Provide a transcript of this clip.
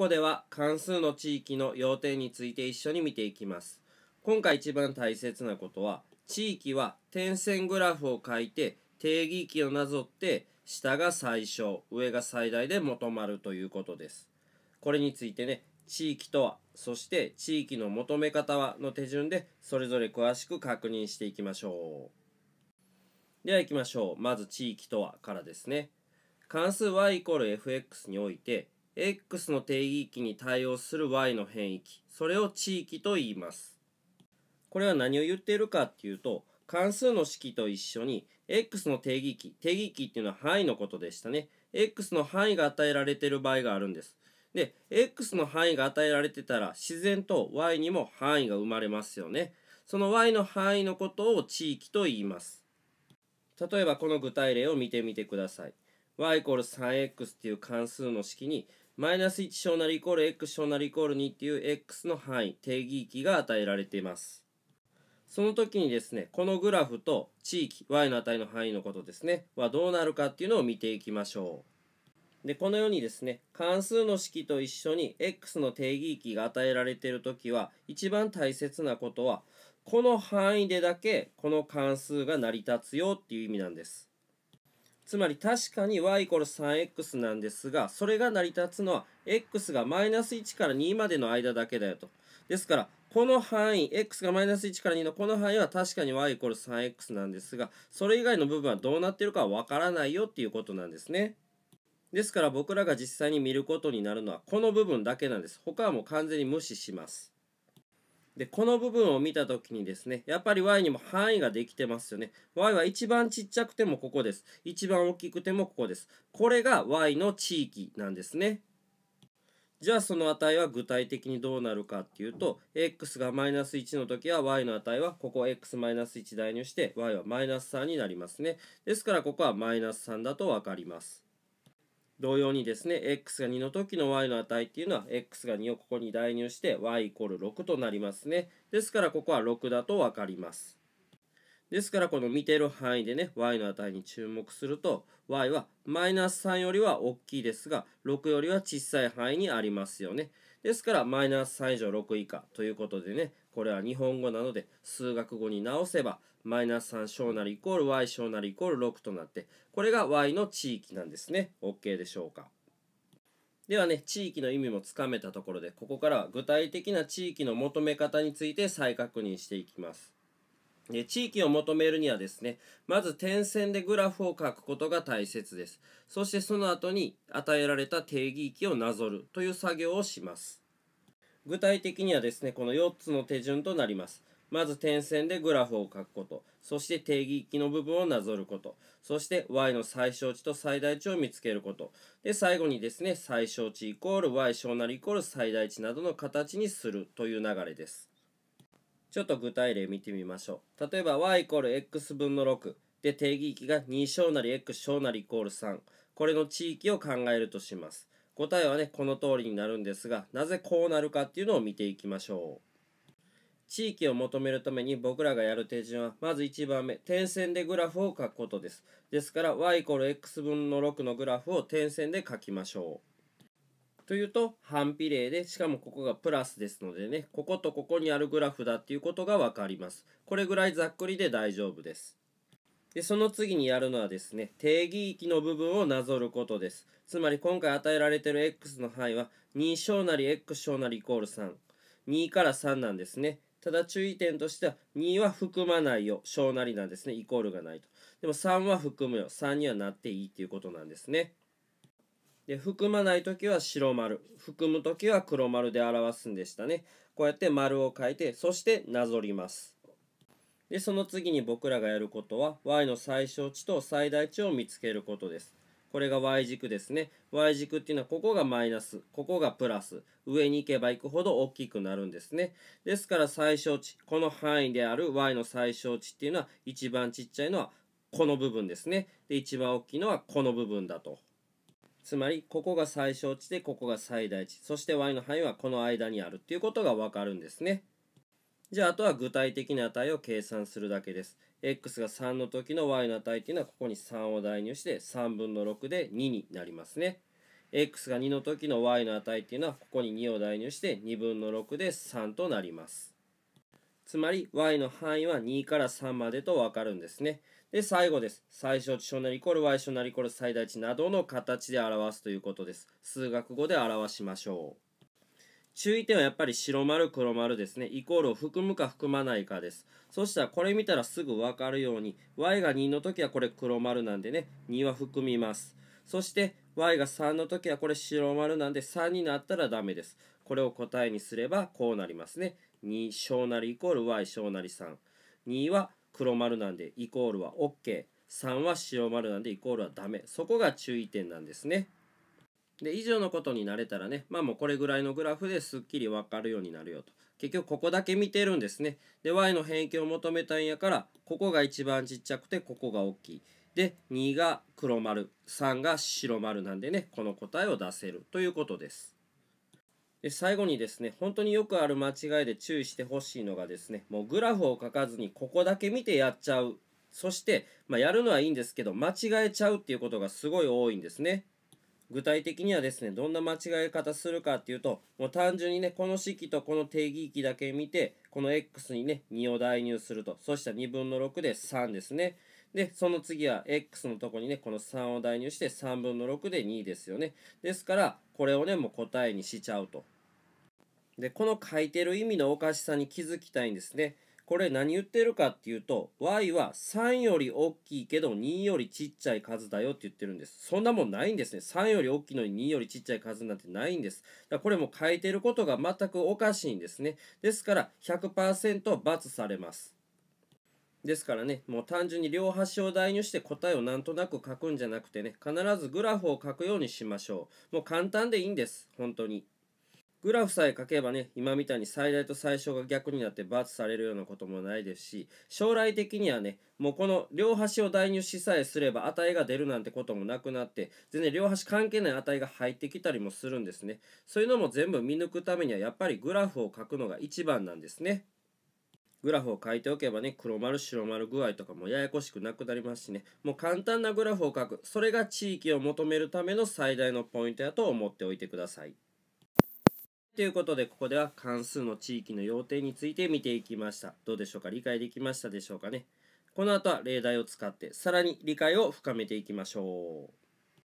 ここでは関数の地域の要点について一緒に見ていきます。今回一番大切なことは、地域は点線グラフを書いて定義域をなぞって下が最小、上が最大で求まるということです。これについてね、地域とは、そして地域の求め方はの手順でそれぞれ詳しく確認していきましょう。では行きましょう。まず地域とはからですね。関数 y=fx において x の定義域に対応する y の変域、それを地域と言います。これは何を言っているかっていうと、関数の式と一緒に x の定義域、定義域っていうのは範囲のことでしたね。x の範囲が与えられている場合があるんです。で、x の範囲が与えられてたら自然と y にも範囲が生まれますよね。その y の範囲のことを地域と言います。例えばこの具体例を見てみてください。y イコール 3x っていう関数の式にマイナス1小なりイコール x 小なりイコール2っていう x の範囲定義域が与えられていますその時にですねこのグラフと地域 y の値の範囲のことですねはどうなるかっていうのを見ていきましょうでこのようにですね関数の式と一緒に x の定義域が与えられている時は一番大切なことはこの範囲でだけこの関数が成り立つよっていう意味なんですつまり確かに y 3x なんですが、それが成り立つのは x が1から2までの間だけだよと。ですから、この範囲、x が1から2のこの範囲は確かに y イコール 3x なんですが、それ以外の部分はどうなってるかわからないよっていうことなんですね。ですから僕らが実際に見ることになるのはこの部分だけなんです。他はもう完全に無視します。で、この部分を見た時にですね、やっぱり y にも範囲ができてますよね。y は一番ちっちゃくてもここです。一番大きくてもここです。これが y の地域なんですね。じゃあその値は具体的にどうなるかっていうと、x が1の時は y の値はここ x 1代入して y は3になりますね。ですからここはマイナス3だと分かります。同様にですね、x が2の時の y の値っていうのは、x が2をここに代入して、y イコール6となりますね。ですから、ここは6だとわかります。ですから、この見てる範囲でね、y の値に注目すると、y はマイナス3よりは大きいですが、6よりは小さい範囲にありますよね。ですから、マイナス3以上6以下ということでね、これは日本語なので、数学語に直せば、マイナス3小なりイコール y 小なりイコール6となってこれが y の地域なんですね OK でしょうかではね地域の意味もつかめたところでここからは具体的な地域の求め方について再確認していきますで地域を求めるにはですねまず点線でグラフを書くことが大切ですそしてその後に与えられた定義域をなぞるという作業をします具体的にはですねこの4つの手順となりますまず点線でグラフを書くこと、そして定義域の部分をなぞること、そして y の最小値と最大値を見つけること、で、最後にですね、最小値イコール y 小なりイコール最大値などの形にするという流れです。ちょっと具体例見てみましょう。例えば y イコール x 分の6で定義域が2小なり x 小なりイコール3。これの地域を考えるとします。答えはね、この通りになるんですが、なぜこうなるかっていうのを見ていきましょう。地域を求めるために僕らがやる手順は、まず1番目、点線でグラフを書くことです。ですから、y イコール x 分の6のグラフを点線で書きましょう。というと、反比例で、しかもここがプラスですのでね、こことここにあるグラフだっていうことがわかります。これぐらいざっくりで大丈夫です。で、その次にやるのはですね、定義域の部分をなぞることです。つまり今回与えられている x の範囲は、2小なり x 小なりイコール3。2から3なんですね。ただ注意点としては2は含まないよ小なりなんですねイコールがないとでも3は含むよ3にはなっていいっていうことなんですねで含まない時は白丸含む時は黒丸で表すんでしたねこうやって丸を書いてそしてなぞりますでその次に僕らがやることは y の最小値と最大値を見つけることですこれが Y 軸ですね。Y 軸っていうのはここがマイナス、ここがプラス。上に行けば行くほど大きくなるんですね。ですから最小値、この範囲である Y の最小値っていうのは一番ちっちゃいのはこの部分ですね。で、一番大きいのはこの部分だと。つまり、ここが最小値で、ここが最大値。そして Y の範囲はこの間にあるっていうことがわかるんですね。じゃあ、あとは具体的な値を計算するだけです。x が3の時の y の値っていうのはここに3を代入して3分の6で2になりますね。x が2の時の y の値っていうのはここに2を代入して2分の6で3となります。つまり y の範囲は2から3までとわかるんですね。で、最後です。最小値小なりイコール y 小なりイコール最大値などの形で表すということです。数学語で表しましょう。注意点はやっぱり白丸黒丸ですねイコールを含むか含まないかですそしたらこれ見たらすぐ分かるように y が2の時はこれ黒丸なんでね2は含みますそして y が3の時はこれ白丸なんで3になったらダメですこれを答えにすればこうなりますね2小なりイコール y 小なり32は黒丸なんでイコールは OK3 は白丸なんでイコールはダメそこが注意点なんですねで、以上のことになれたらね、まあもうこれぐらいのグラフですっきりわかるようになるよと。結局ここだけ見てるんですね。で、y の変形を求めたんやから、ここが一番ちっちゃくて、ここが大きい。で、2が黒丸、3が白丸なんでね、この答えを出せるということです。で、最後にですね、本当によくある間違いで注意してほしいのがですね、もうグラフを書かずにここだけ見てやっちゃう。そして、まあ、やるのはいいんですけど、間違えちゃうっていうことがすごい多いんですね。具体的にはですね、どんな間違え方するかっていうと、もう単純にね、この式とこの定義域だけ見て、この x にね、2を代入すると。そしたら2分の6で3ですね。で、その次は x のとこにね、この3を代入して3分の6で2ですよね。ですから、これをね、もう答えにしちゃうと。で、この書いてる意味のおかしさに気づきたいんですね。これ何言ってるかっていうと y は3より大きいけど2よりちっちゃい数だよって言ってるんです。そんなもんないんですね。3より大きいのに2よりちっちゃい数なんてないんです。だこれも書いてることが全くおかしいんですね。ですから100%罰されます。ですからね、もう単純に両端を代入して答えをなんとなく書くんじゃなくてね、必ずグラフを書くようにしましょう。もう簡単でいいんです。本当に。グラフさえ書けばね、今みたいに最大と最小が逆になって罰されるようなこともないですし、将来的にはね、もうこの両端を代入しさえすれば値が出るなんてこともなくなって、全然両端関係ない値が入ってきたりもするんですね。そういうのも全部見抜くためにはやっぱりグラフを書くのが一番なんですね。グラフを書いておけばね、黒丸、白丸具合とかもややこしくなくなりますしね、もう簡単なグラフを書く、それが地域を求めるための最大のポイントやと思っておいてください。ということで、ここでは関数の地域の要点について見ていきました。どうでしょうか理解できましたでしょうかねこの後は例題を使って、さらに理解を深めていきましょう。